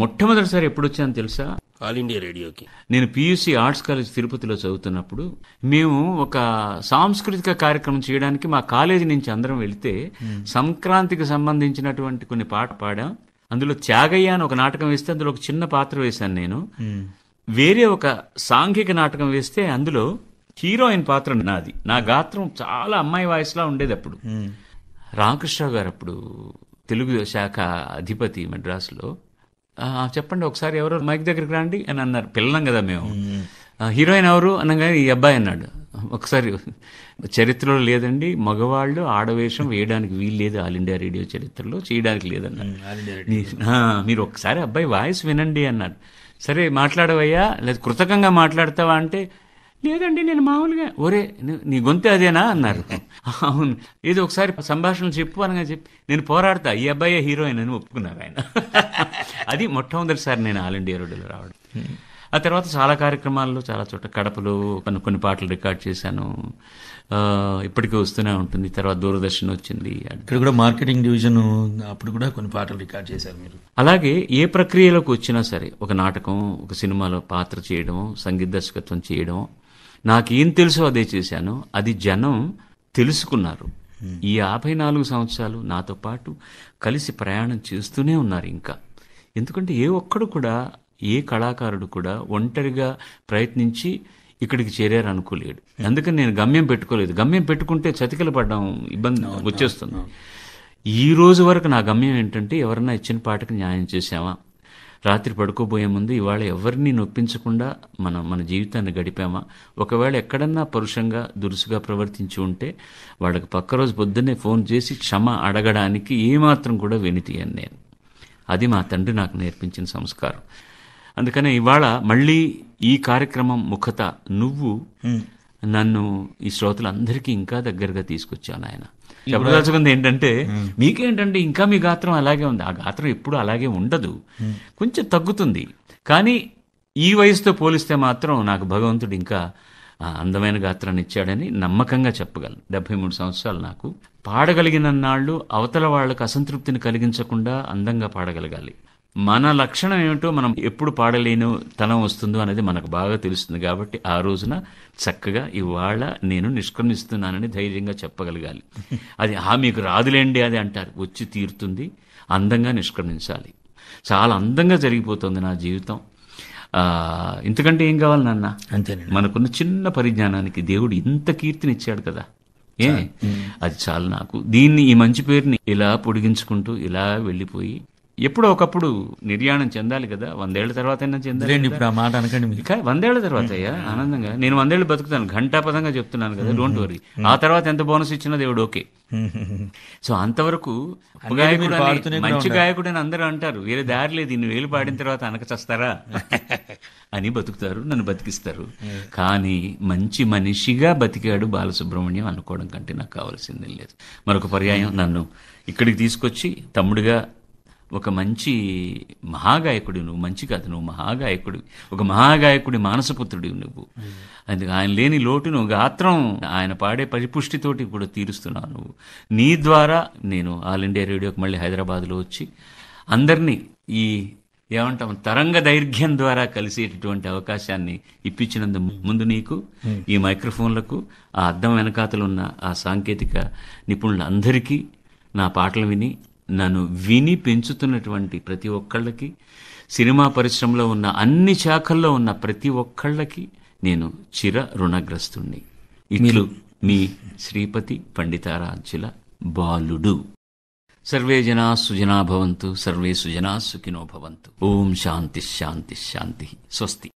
మొట్టమొదటిసారి ఎప్పుడు వచ్చాను తెలుసా ఆల్ ఇండియా రేడియోకి నేను పియూసీ ఆర్ట్స్ కాలేజ్ తిరుపతిలో చదువుతున్నప్పుడు మేము ఒక సాంస్కృతిక కార్యక్రమం చేయడానికి మా కాలేజీ నుంచి అందరం వెళితే hmm. సంక్రాంతికి సంబంధించినటువంటి కొన్ని పాట పాడాం అందులో త్యాగయ్య అని ఒక నాటకం వేస్తే అందులో ఒక చిన్న పాత్ర వేశాను నేను hmm. వేరే ఒక సాంఘిక నాటకం వేస్తే అందులో హీరోయిన్ పాత్ర నాది నా గాత్రం చాలా అమ్మాయి వాయిస్లా ఉండేది అప్పుడు hmm. రామకృష్ణ గారు అప్పుడు తెలుగు శాఖ అధిపతి మద్రాసులో చెప్పండి ఒకసారి ఎవరు మైక్ దగ్గరికి రండి అని అన్నారు పిల్లం కదా మేము హీరోయిన్ ఎవరు అనగానే ఈ అబ్బాయి అన్నాడు ఒకసారి చరిత్రలో లేదండి మగవాళ్ళు ఆడవేషం వేయడానికి వీలు లేదు ఆల్ ఇండియా రేడియో చరిత్రలో చేయడానికి లేదన్నారు మీరు ఒకసారి అబ్బాయి వాయిస్ వినండి అన్నారు సరే మాట్లాడవయ్యా లేదు కృతకంగా మాట్లాడతావా అంటే లేదండి నేను మామూలుగా ఒరే నీ గొంతు అదేనా అన్నారు అవును ఏదో ఒకసారి సంభాషణ చెప్పు అనగా చెప్పి నేను పోరాడతా ఈ అబ్బాయే హీరోయిన్ అని ఒప్పుకున్నారు ఆయన అది మొట్టమొదటిసారి నేను ఆల్ ఇండియా రోడ్డులో రావడం ఆ తర్వాత చాలా కార్యక్రమాల్లో చాలా చోట్ల కడపలో కొన్ని కొన్ని పాటలు రికార్డ్ చేశాను ఇప్పటికీ వస్తూనే ఉంటుంది తర్వాత దూరదర్శన్ వచ్చింది ఇక్కడ కూడా మార్కెటింగ్ డివిజన్ అప్పుడు కూడా కొన్ని పాటలు రికార్డ్ చేశారు మీరు అలాగే ఏ ప్రక్రియలోకి వచ్చినా సరే ఒక నాటకం ఒక సినిమాలో పాత్ర చేయడం సంగీత దర్శకత్వం చేయడం నాకేం తెలుసో అదే చేశాను అది జనం తెలుసుకున్నారు ఈ యాభై నాలుగు సంవత్సరాలు నాతో పాటు కలిసి ప్రయాణం చేస్తూనే ఉన్నారు ఇంకా ఎందుకంటే ఏ ఒక్కడు కూడా ఏ కళాకారుడు కూడా ఒంటరిగా ప్రయత్నించి ఇక్కడికి చేరారు అనుకోలేడు అందుకని నేను గమ్యం పెట్టుకోలేదు గమ్యం పెట్టుకుంటే చతికిల పడడం ఇబ్బంది వచ్చేస్తుంది ఈ రోజు వరకు నా గమ్యం ఏంటంటే ఎవరన్నా ఇచ్చిన పాటకు న్యాయం చేసామా రాత్రి పడుకోబోయే ముందు ఇవాళ ఎవరిని నొప్పించకుండా మనం మన జీవితాన్ని గడిపామా ఒకవేళ ఎక్కడన్నా పరుషంగా దురుసుగా ప్రవర్తించి ఉంటే వాళ్ళకి పక్క రోజు పొద్దున్నే ఫోన్ చేసి క్షమ అడగడానికి ఏమాత్రం కూడా వెనితీయను నేను అది మా తండ్రి నాకు నేర్పించిన సంస్కారం అందుకనే ఇవాళ మళ్ళీ ఈ కార్యక్రమం ముఖత నువ్వు నన్ను ఈ శ్రోతలందరికీ ఇంకా దగ్గరగా తీసుకొచ్చాను ఆయన చెప్పదలుచుకుంది ఏంటంటే మీకేంటంటే ఇంకా మీ గాత్రం అలాగే ఉంది ఆ గాత్రం ఎప్పుడు అలాగే ఉండదు కొంచెం తగ్గుతుంది కానీ ఈ వయసుతో పోలిస్తే మాత్రం నాకు భగవంతుడు ఇంకా ఆ అందమైన గాత్రాన్ని ఇచ్చాడని నమ్మకంగా చెప్పగలను డెబ్బై మూడు సంవత్సరాలు నాకు పాడగలిగిన నాళ్ళు అవతల వాళ్లకు అసంతృప్తిని కలిగించకుండా అందంగా పాడగలగాలి మన లక్షణం ఏమిటో మనం ఎప్పుడు పాడలేను తనం వస్తుందో అనేది మనకు బాగా తెలుస్తుంది కాబట్టి ఆ రోజున చక్కగా ఇవాళ నేను నిష్క్రమిస్తున్నానని ధైర్యంగా చెప్పగలగాలి అది ఆ మీకు రాదులేండి అది అంటారు వచ్చి తీరుతుంది అందంగా నిష్క్రమించాలి చాలా అందంగా జరిగిపోతుంది నా జీవితం ఇంతకంటే ఏం కావాలి నాన్న అంతే మనకున్న చిన్న పరిజ్ఞానానికి దేవుడు ఇంత కీర్తినిచ్చాడు కదా ఏ అది చాలు నాకు దీన్ని ఈ మంచి పేరుని ఇలా పొడిగించుకుంటూ ఇలా వెళ్ళిపోయి ఎప్పుడో ఒకప్పుడు నిర్యాణం చెందాలి కదా వందేళ్ల తర్వాత అయినా చెందాలి ఇప్పుడు ఆ మాట అనకండి వందేళ్ల తర్వాత అయ్యా ఆనందంగా నేను వందేళ్ళు బతుకుతాను ఘంటాపదంగా చెప్తున్నాను కదా డోంట్ వరీ ఆ తర్వాత ఎంత బోనస్ ఇచ్చినా దేవుడు ఓకే సో అంతవరకు గాయకుడు మంచి గాయకుడు అని అందరూ అంటారు వేరే దారి లేదు ఇన్ని వేలు పాడిన తర్వాత అనక చేస్తారా అని బతుకుతారు నన్ను బతికిస్తారు కానీ మంచి మనిషిగా బతికాడు బాలసుబ్రహ్మణ్యం అనుకోవడం కంటే నాకు కావాల్సింది లేదు మరొక పర్యాయం నన్ను ఇక్కడికి తీసుకొచ్చి తమ్ముడుగా ఒక మంచి మహాగాయకుడి నువ్వు మంచి కాదు నువ్వు మహాగాయకుడి ఒక మహాగాయకుడి మానసపుత్రుడి నువ్వు అందుకు ఆయన లేని లోటును గాత్రం ఆయన పాడే పరిపుష్టితోటి కూడా తీరుస్తున్నావు నువ్వు నీ ద్వారా నేను ఆల్ ఇండియా రేడియోకి మళ్ళీ హైదరాబాద్లో వచ్చి అందరినీ ఈ ఏమంటాం తరంగ దైర్ఘ్యం ద్వారా కలిసేటటువంటి అవకాశాన్ని ఇప్పించినందు ముందు నీకు ఈ మైక్రోఫోన్లకు ఆ అద్దం వెనకాతలున్న ఆ సాంకేతిక నిపుణులందరికీ నా పాటలు విని నన్ను విని పెంచుతున్నటువంటి ప్రతి ఒక్కళ్ళకి సినిమా పరిశ్రమలో ఉన్న అన్ని శాఖల్లో ఉన్న ప్రతి ఒక్కళ్ళకి నేను చిర రుణగ్రస్తుణ్ణి ఇట్లు మీ శ్రీపతి పండితారాధ్యుల బాలుడు सर्वे जना सुजना सर्वे सुजना सुखिनो ओम शांति शांति शांति स्वस्ति